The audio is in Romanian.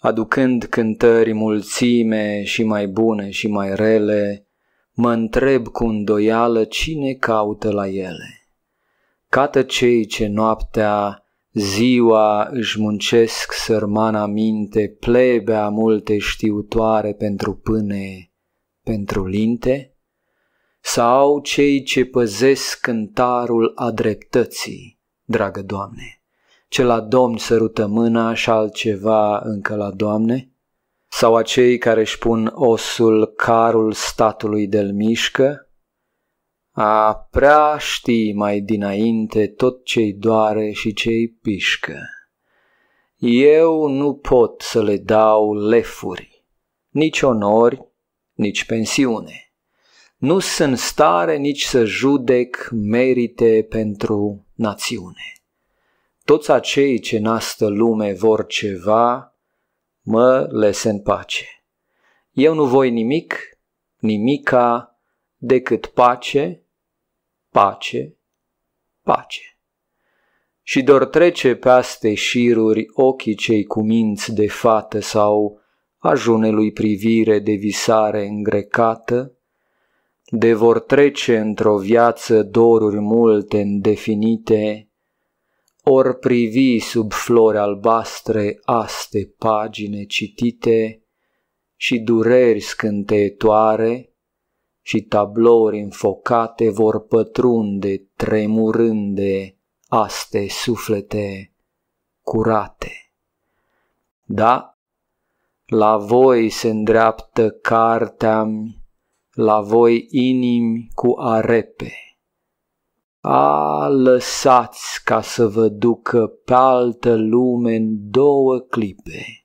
aducând cântări mulțime și mai bune și mai rele, mă întreb cu îndoială cine caută la ele. Cată cei ce noaptea, ziua își muncesc sărmana minte, plebea multe știutoare pentru pâne, pentru linte, sau cei ce păzesc cântarul a dreptății, dragă Doamne ce la Domn sărută mâna și altceva încă la Doamne? Sau acei care își pun osul carul statului del mișcă? A prea știi mai dinainte tot ce-i doare și ce-i pișcă. Eu nu pot să le dau lefuri, nici onori, nici pensiune. Nu sunt stare nici să judec merite pentru națiune toți acei ce în lume vor ceva, mă lese în pace. Eu nu voi nimic, nimica, decât pace, pace, pace. Și dor trece pe aste șiruri ochii cei cu minți de fată sau ajunelui privire de visare îngrecată, de vor trece într-o viață doruri multe îndefinite, Or privi sub flori albastre aste pagine citite și dureri scânteitoare și tablouri înfocate vor pătrunde tremurânde aste suflete curate. Da, la voi se îndreaptă cartea la voi inimi cu arepe. A, lăsați ca să vă ducă pe altă lume în două clipe.